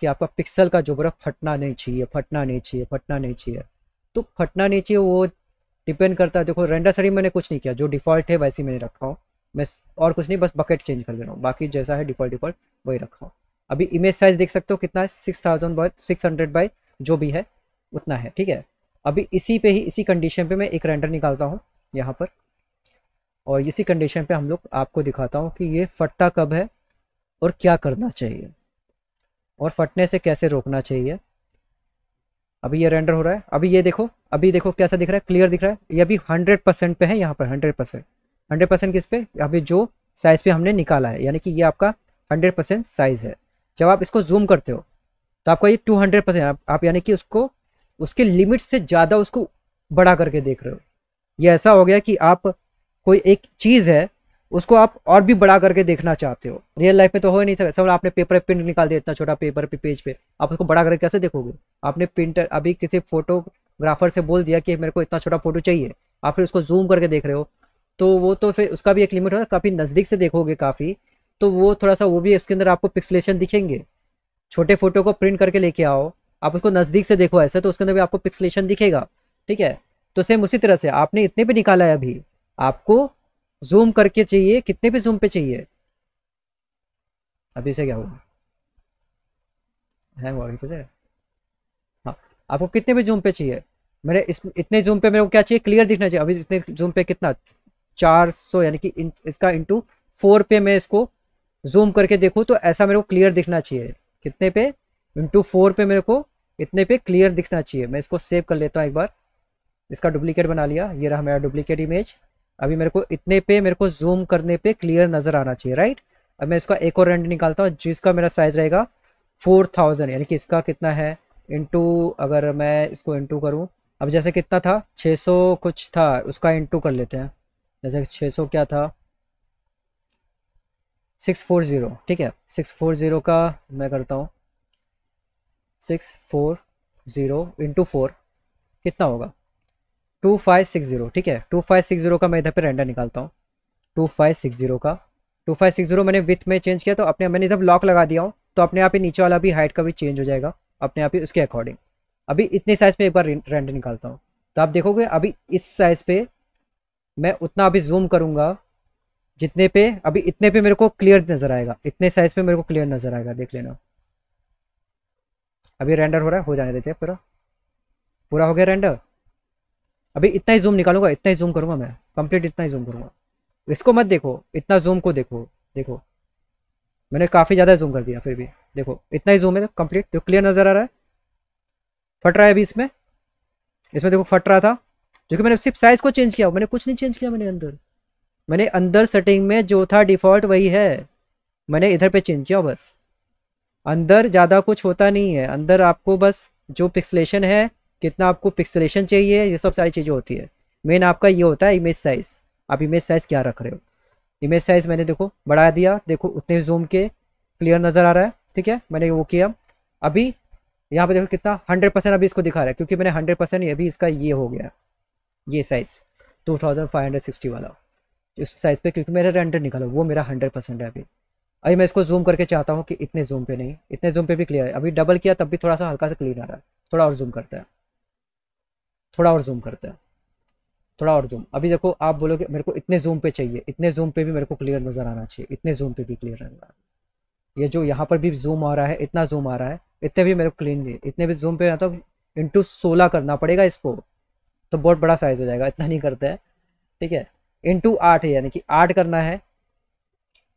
कि आपका पिक्सल का बड़ा फटना नहीं चाहिए फटना नहीं चाहिए फटना नहीं चाहिए तो फटना नहीं चाहिए वो डिपेंड करता है देखो रेंडर सरी मैंने कुछ नहीं किया जो डिफ़ॉल्ट है वैसे मैंने रखा हूँ मैं और कुछ नहीं बस बकेट चेंज कर दे रहा हूँ बाकी जैसा है डिफ़ॉल्ट डिफ़ॉल्ट वही रखा हूँ अभी इमेज साइज देख सकते हो कितना है six thousand by six hundred by जो भी है उतना है ठीक है अभी इसी पे ही इसी कंडीशन पे मैं एक रेंडर निकालता हूँ यहाँ पर और इसी कंडीशन पे हम लोग आपको दिखाता हूँ कि ये फटता कब है और क्या करना चाहिए और फटने से कैसे रोकना चाहिए अभी ये रेंडर हो रहा है अभी ये देखो अभी देखो कैसा दिख रहा है क्लियर दिख रहा है ये अभी हंड्रेड परसेंट पे है यहाँ पर हंड्रेड परसेंट हंड्रेड परसेंट किस पे अभी जो साइज़ पे हमने निकाला है यानी कि ये आपका हंड्रेड परसेंट साइज़ है जब आप इसको जूम करते हो तो आपका ये टू हंड्रेड परसेंट आप, आप यानी कि उसको उसके लिमिट से ज़्यादा उसको बड़ा करके देख रहे हो ये ऐसा हो गया कि आप कोई एक चीज़ है उसको आप और भी बड़ा करके देखना चाहते हो रियल लाइफ में तो हो ही नहीं सकता सब आपने पेपर प्रिंट निकाल दिया इतना छोटा पेपर पे पेज पे आप उसको बड़ा करके कैसे देखोगे आपने प्रिंटर अभी किसी फोटोग्राफर से बोल दिया कि मेरे को इतना छोटा फोटो चाहिए आप फिर उसको जूम करके देख रहे हो तो वो तो फिर उसका भी एक लिमिट होगा काफ़ी नज़दीक से देखोगे काफ़ी तो वो थोड़ा सा वो भी उसके अंदर आपको पिक्सलेशन दिखेंगे छोटे फोटो को प्रिंट करके लेके आओ आप उसको नज़दीक से देखो ऐसे तो उसके अंदर भी आपको पिक्सलेशन दिखेगा ठीक है तो सेम उसी तरह से आपने इतने भी निकाला है अभी आपको जूम करके चाहिए कितने पे जूम पे चाहिए अभी से क्या होगा हैंग हो हाँ आपको कितने पे जूम पे चाहिए मेरे इस इतने जूम पे मेरे को क्या चाहिए क्लियर दिखना चाहिए अभी इतने जूम पे कितना चार सौ यानी कि इन, इसका इंटू फोर पे मैं इसको जूम करके देखूँ तो ऐसा मेरे को क्लियर दिखना चाहिए कितने पे इंटू फोर पे मेरे को इतने पे क्लियर दिखना चाहिए मैं इसको सेव कर लेता हूँ एक बार इसका डुप्लीकेट बना लिया ये रहा मेरा डुप्लीकेट इमेज अभी मेरे को इतने पे मेरे को जूम करने पे क्लियर नज़र आना चाहिए राइट अब मैं इसका एक और रेंट निकालता हूँ जिसका मेरा साइज़ रहेगा फोर थाउजेंड यानी कि इसका कितना है इंटू अगर मैं इसको इंटू करूँ अब जैसे कितना था छः सौ कुछ था उसका इंटू कर लेते हैं जैसे छः सौ क्या था सिक्स फोर ज़ीरो ठीक है सिक्स फोर ज़ीरो का मैं करता हूँ six four zero into four कितना होगा टू फाइव सिक्स जीरो ठीक है टू फाइव सिक्स जीरो का मैं इधर पे रेंडर निकालता हूँ टू फाइव सिक्स जीरो का टू फाइव सिक्स जीरो मैंने विथ में चेंज किया तो अपने मैंने इधर लॉक लगा दिया हूँ तो अपने आप ही नीचे वाला भी हाइट का भी चेंज हो जाएगा अपने आप ही उसके अकॉर्डिंग अभी इतने साइज़ पर एक बार रेंडर निकालता हूँ तो आप देखोगे अभी इस साइज़ पे मैं उतना अभी जूम करूँगा जितने पे अभी इतने पे मेरे को क्लियर नज़र आएगा इतने साइज़ पे मेरे को क्लियर नज़र आएगा देख लेना अभी रेंडर हो रहा है हो जाने देते हैं पूरा पूरा हो गया रेंडर अभी इतना ही जूम निकालूंगा इतना ही जूम करूंगा मैं कंप्लीट इतना ही जूम करूंगा इसको मत देखो इतना जूम को देखो देखो मैंने काफ़ी ज़्यादा जूम कर दिया फिर भी देखो इतना ही जूम है कंप्लीट तो क्लियर नज़र आ रहा है फट रहा है अभी इसमें इसमें देखो फट रहा था जो कि मैंने सिर्फ साइज़ को चेंज किया मैंने कुछ नहीं चेंज किया मैंने अंदर मैंने अंदर सेटिंग में जो था डिफ़ॉल्ट वही है मैंने इधर पे चेंज किया बस अंदर ज़्यादा कुछ होता नहीं है अंदर आपको बस जो पिक्सलेशन है कितना आपको पिक्सलेशन चाहिए ये सब सारी चीज़ें होती है मेन आपका ये होता है इमेज साइज़ आप इमेज साइज़ क्या रख रहे हो इमेज साइज़ मैंने देखो बढ़ा दिया देखो उतने जूम के क्लियर नज़र आ रहा है ठीक है मैंने वो किया अभी यहाँ पे देखो कितना हंड्रेड परसेंट अभी इसको दिखा रहा है क्योंकि मैंने हंड्रेड परसेंट अभी इसका ये हो गया ये size two thousand five hundred sixty वाला इस साइज़ पे क्योंकि मेरा रेंडर निकला वो मेरा हंड्रेड परसेंट है अभी अभी मैं इसको जूम करके चाहता हूँ कि इतने जूम पे नहीं इतने जूम पे भी क्लियर है अभी डबल किया तब भी थोड़ा सा हल्का सा क्लियर आ रहा है थोड़ा और जूम करता है थोड़ा और जूम करते हैं थोड़ा और जूम अभी देखो आप बोलोगे मेरे को इतने जूम पे चाहिए इतने जूम पे भी मेरे को क्लियर नज़र आना चाहिए इतने जूम पे भी क्लियर रहना ये जो यहाँ पर भी जूम आ रहा है इतना जूम आ रहा है इतने भी मेरे को क्लीन नहीं इतने भी जूम पे आता तो इंटू सोलह करना पड़ेगा इसको तो बहुत बड़ा साइज़ हो जाएगा इतना नहीं करते हैं ठीक है इंटू आठ है यानी कि आठ करना है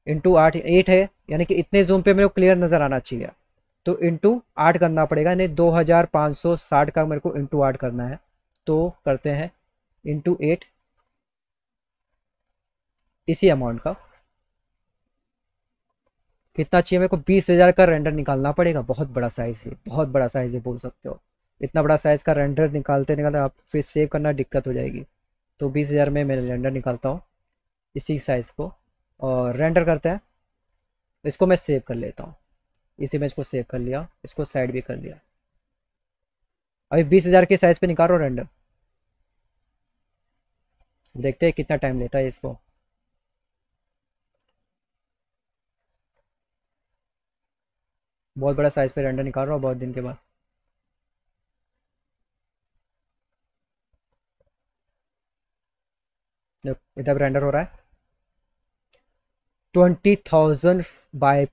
इंटू आठ एट है यानी कि इतने जूम पे मेरे को क्लियर नज़र आना चाहिए तो इंटू आठ करना पड़ेगा यानी दो हज़ार पाँच सौ साठ का मेरे को इंटू आठ करना है तो करते हैं इंटू एट इसी अमाउंट का कितना चाहिए मेरे को बीस हज़ार का रेंडर निकालना पड़ेगा बहुत बड़ा साइज़ है बहुत बड़ा साइज़ है बोल सकते हो इतना बड़ा साइज़ का रेंडर निकालते निकालते आप फिर सेव करना दिक्कत हो जाएगी तो बीस हज़ार में मैं रेंडर निकालता हूँ इसी साइज़ को और रेंडर करते हैं इसको मैं सेव कर लेता हूँ इसी में इसको सेव कर लिया इसको साइड भी कर लिया अभी बीस हज़ार के साइज़ पे निकालो रेंडर देखते हैं कितना टाइम लेता है इसको बहुत बड़ा साइज़ पे रेंडर निकाल रहा हूँ बहुत दिन के बाद इधर रेंडर हो रहा है twenty thousand by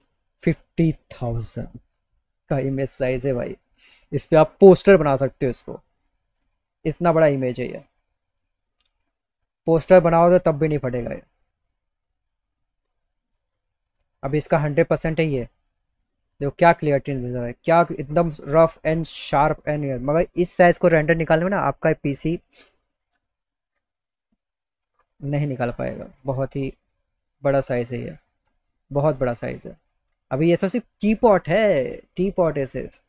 fifty thousand का इमेज साइज है भाई इस पर आप पोस्टर बना सकते हो इसको इतना बड़ा इमेज है ये पोस्टर बनाओ तो तब भी नहीं फटेगा ये अब इसका हंड्रेड परसेंट है ये देखो क्या क्लियरिटी नजर है क्या एकदम रफ एंड शार्प एंड मगर इस साइज को रेंडर निकालने में ना आपका पीसी नहीं निकाल पाएगा बहुत ही बड़ा साइज़ है ये बहुत बड़ा साइज़ है अभी ये सब तो सिर्फ टी पॉट है टी पॉट है सिर्फ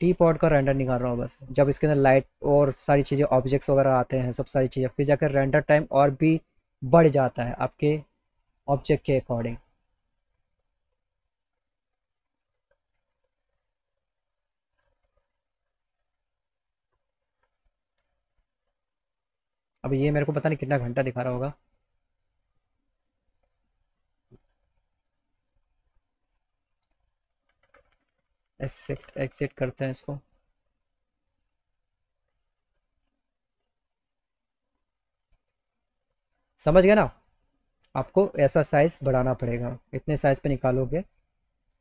टी पॉड का रेंडर निकाल रहा हूँ बस जब इसके अंदर लाइट और सारी चीज़ें ऑब्जेक्ट्स वगैरह आते हैं सब सारी चीज़ें फिर जाकर रेंडर टाइम और भी बढ़ जाता है आपके ऑब्जेक्ट के अकॉर्डिंग अब ये मेरे को पता नहीं कितना घंटा दिखा रहा होगा एक्सेट एक्सेट करते हैं इसको समझ गए ना आपको ऐसा साइज़ बढ़ाना पड़ेगा इतने साइज़ पे निकालोगे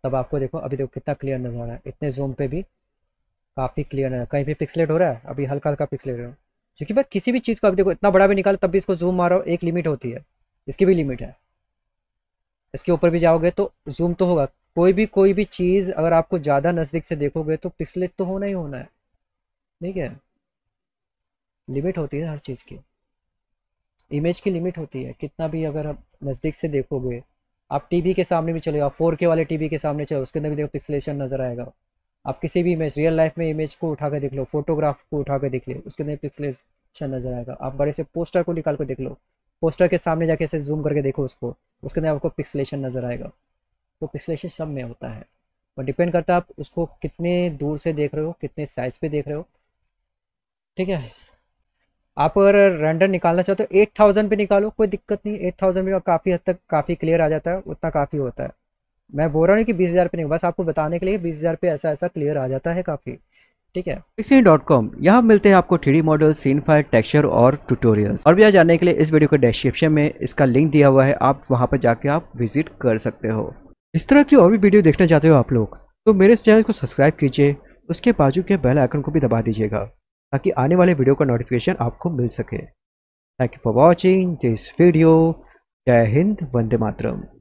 तब आपको देखो अभी देखो कितना क्लियर नज़र आ रहा है इतने जूम पे भी काफ़ी क्लियर नज़र कहीं भी पिक्सलेट हो रहा है अभी हल्का हल्का पिक्सलेट हो रहा क्योंकि भाई किसी भी चीज़ को अभी देखो इतना बड़ा भी निकालो तब भी इसको जूम मारो एक लिमिट होती है इसकी भी लिमिट है इसके ऊपर भी जाओगे तो जूम तो होगा कोई भी कोई भी चीज़ अगर आपको ज़्यादा नज़दीक से देखोगे तो पिसलेट तो होना ही होना है ठीक है लिमिट होती है हर चीज़ की इमेज की लिमिट होती है कितना भी अगर आप नज़दीक से देखोगे आप टीवी के सामने भी चलेगा फोर के वाले टीवी के सामने चलो उसके अंदर भी देखो पिक्सलेशन नज़र आएगा आप किसी भी इमेज रियल लाइफ में इमेज को उठा कर देख लो फोटोग्राफ को उठा कर देख लो उसके अंदर पिक्सलेशन नज़र आएगा आप बड़े से पोस्टर को निकाल कर देख लो पोस्टर के सामने जाके ऐसे जूम करके देखो उसको उसके अंदर आपको पिक्सलेशन नज़र आएगा वो तो से सब में होता है और डिपेंड करता है आप उसको कितने दूर से देख रहे हो कितने साइज पे देख रहे हो ठीक है आप अगर रेंडर निकालना चाहते हो एट थाउजेंड पर निकालो कोई दिक्कत नहीं एट थाउजेंड में काफ़ी हद तक काफ़ी क्लियर आ जाता है उतना काफ़ी होता है मैं बोल रहा हूँ कि बीस हज़ार नहीं बस आपको बताने के लिए बीस हज़ार ऐसा ऐसा क्लियर आ जाता है काफ़ी ठीक है डॉट कॉम यहाँ मिलते हैं आपको three D model scene fire texture और ट्यूटोरियल्स और भी जानने के लिए इस वीडियो के डिस्क्रिप्शन में इसका लिंक दिया हुआ है आप वहाँ पर जाके आप विजिट कर सकते हो इस तरह की और भी वीडियो देखना चाहते हो आप लोग तो मेरे इस चैनल को सब्सक्राइब कीजिए उसके बाजू के बेल आइकन को भी दबा दीजिएगा ताकि आने वाले वीडियो का नोटिफिकेशन आपको मिल सके thank you for watching this video जय हिंद वंदे मातरम